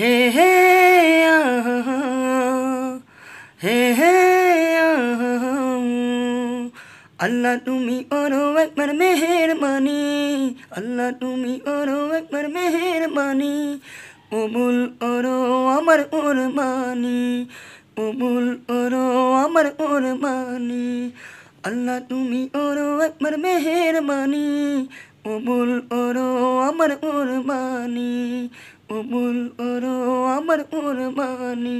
Hey, hey, uh, hey, hey, uh, Allah tumi oro ekbar meherbani Allah tumi oro ekbar meherbani Umul oro amar urmani Umul oro amar urmani Allah tumi oro ekbar meherbani Umul oro amar urmani কবুল করো আমার কোরবানি